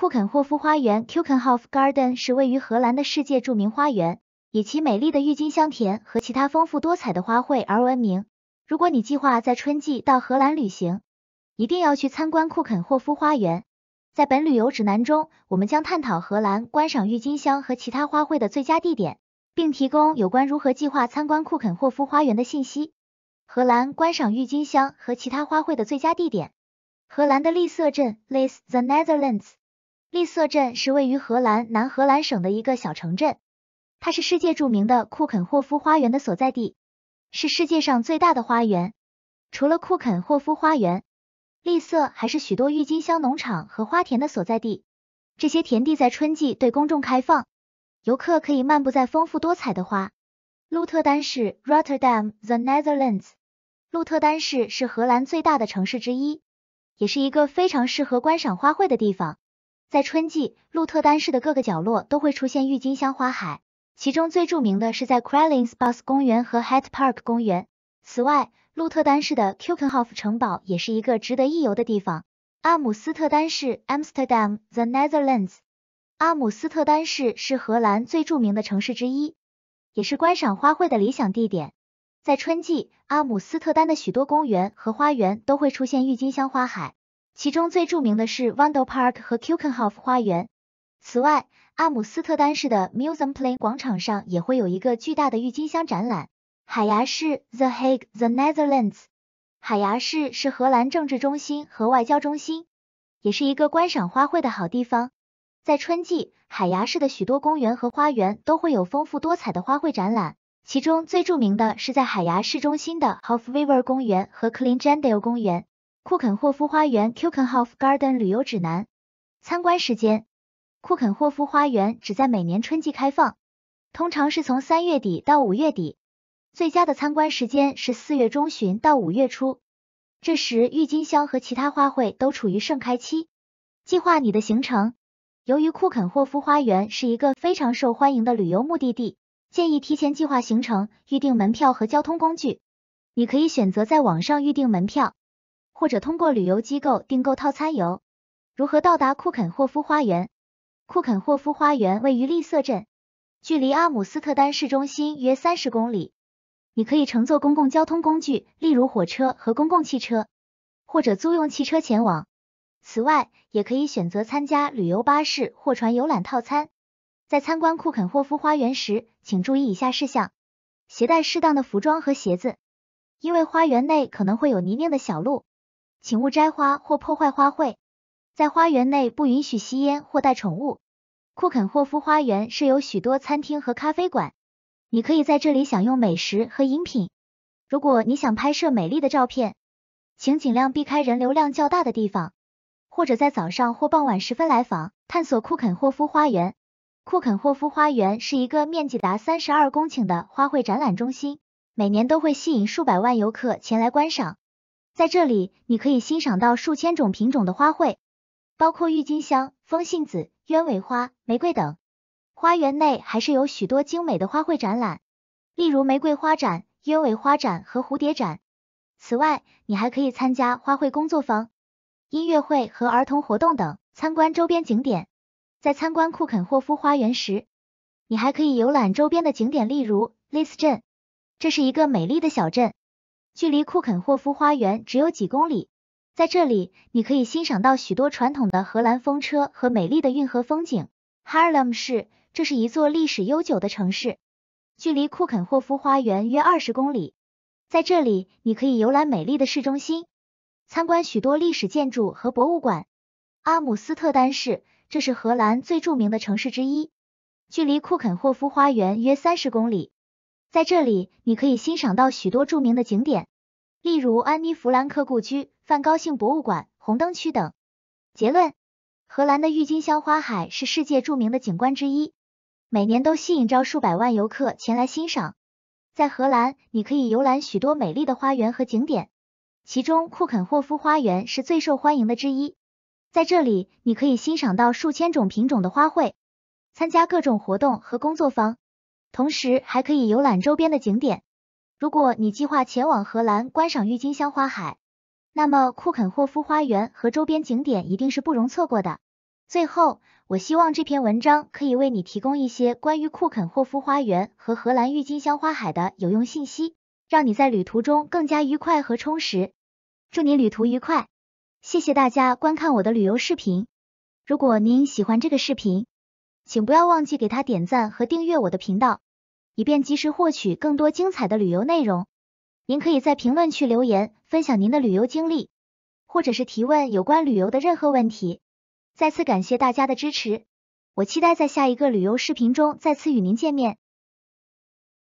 库肯霍夫花园 （Kukenhof Garden） 是位于荷兰的世界著名花园，以其美丽的郁金香田和其他丰富多彩的花卉而闻名。如果你计划在春季到荷兰旅行，一定要去参观库肯霍夫花园。在本旅游指南中，我们将探讨荷兰观赏郁金香和其他花卉的最佳地点，并提供有关如何计划参观库肯霍夫花园的信息。荷兰观赏郁金香和其他花卉的最佳地点：荷兰的利瑟镇 （Lisse, the Netherlands）。利瑟镇是位于荷兰南荷兰省的一个小城镇，它是世界著名的库肯霍夫花园的所在地，是世界上最大的花园。除了库肯霍夫花园，利瑟还是许多郁金香农场和花田的所在地。这些田地在春季对公众开放，游客可以漫步在丰富多彩的花。鹿特丹市 （Rotterdam, the Netherlands），鹿特丹市是荷兰最大的城市之一，也是一个非常适合观赏花卉的地方。在春季，鹿特丹市的各个角落都会出现郁金香花海，其中最著名的是在 k r e l i n g s b u s 公园和 Het Park 公园。此外，鹿特丹市的 k i n k e n h o f 城堡也是一个值得一游的地方。阿姆斯特丹市 Amsterdam the Netherlands，阿姆斯特丹市是荷兰最著名的城市之一，也是观赏花卉的理想地点。在春季，阿姆斯特丹的许多公园和花园都会出现郁金香花海。其中最著名的是 Vondelpark 和 k i k e n h o f 花园。此外，阿姆斯特丹市的 Museumplein 广场上也会有一个巨大的郁金香展览。海牙市 The Hague, The Netherlands。海牙市是荷兰政治中心和外交中心，也是一个观赏花卉的好地方。在春季，海牙市的许多公园和花园都会有丰富多彩的花卉展览。其中最著名的是在海牙市中心的 h o f w i j v e r 公园和 k l e i n n d a l e 公园。库肯霍夫花园 k u p e n h o f Garden） 旅游指南。参观时间：库肯霍夫花园只在每年春季开放，通常是从三月底到五月底。最佳的参观时间是四月中旬到五月初，这时郁金香和其他花卉都处于盛开期。计划你的行程：由于库肯霍夫花园是一个非常受欢迎的旅游目的地，建议提前计划行程，预订门票和交通工具。你可以选择在网上预订门票。或者通过旅游机构订购套餐游。如何到达库肯霍夫花园？库肯霍夫花园位于利瑟镇，距离阿姆斯特丹市中心约三十公里。你可以乘坐公共交通工具，例如火车和公共汽车，或者租用汽车前往。此外，也可以选择参加旅游巴士或船游览套餐。在参观库肯霍夫花园时，请注意以下事项：携带适当的服装和鞋子，因为花园内可能会有泥泞的小路。请勿摘花或破坏花卉，在花园内不允许吸烟或带宠物。库肯霍夫花园设有许多餐厅和咖啡馆，你可以在这里享用美食和饮品。如果你想拍摄美丽的照片，请尽量避开人流量较大的地方，或者在早上或傍晚时分来访。探索库肯霍夫花园，库肯霍夫花园是一个面积达三十二公顷的花卉展览中心，每年都会吸引数百万游客前来观赏。在这里，你可以欣赏到数千种品种的花卉，包括郁金香、风信子、鸢尾花、玫瑰等。花园内还是有许多精美的花卉展览，例如玫瑰花展、鸢尾花展和蝴蝶展。此外，你还可以参加花卉工作坊、音乐会和儿童活动等。参观周边景点，在参观库肯霍夫花园时，你还可以游览周边的景点，例如里斯镇，这是一个美丽的小镇。距离库肯霍夫花园只有几公里，在这里你可以欣赏到许多传统的荷兰风车和美丽的运河风景。哈 e m 市，这是一座历史悠久的城市，距离库肯霍夫花园约二十公里，在这里你可以游览美丽的市中心，参观许多历史建筑和博物馆。阿姆斯特丹市，这是荷兰最著名的城市之一，距离库肯霍夫花园约三十公里。在这里，你可以欣赏到许多著名的景点，例如安妮·弗兰克故居、梵高性博物馆、红灯区等。结论：荷兰的郁金香花海是世界著名的景观之一，每年都吸引着数百万游客前来欣赏。在荷兰，你可以游览许多美丽的花园和景点，其中库肯霍夫花园是最受欢迎的之一。在这里，你可以欣赏到数千种品种的花卉，参加各种活动和工作坊。同时还可以游览周边的景点。如果你计划前往荷兰观赏郁金香花海，那么库肯霍夫花园和周边景点一定是不容错过的。最后，我希望这篇文章可以为你提供一些关于库肯霍夫花园和荷兰郁金香花海的有用信息，让你在旅途中更加愉快和充实。祝你旅途愉快！谢谢大家观看我的旅游视频。如果您喜欢这个视频，请不要忘记给他点赞和订阅我的频道，以便及时获取更多精彩的旅游内容。您可以在评论区留言分享您的旅游经历，或者是提问有关旅游的任何问题。再次感谢大家的支持，我期待在下一个旅游视频中再次与您见面。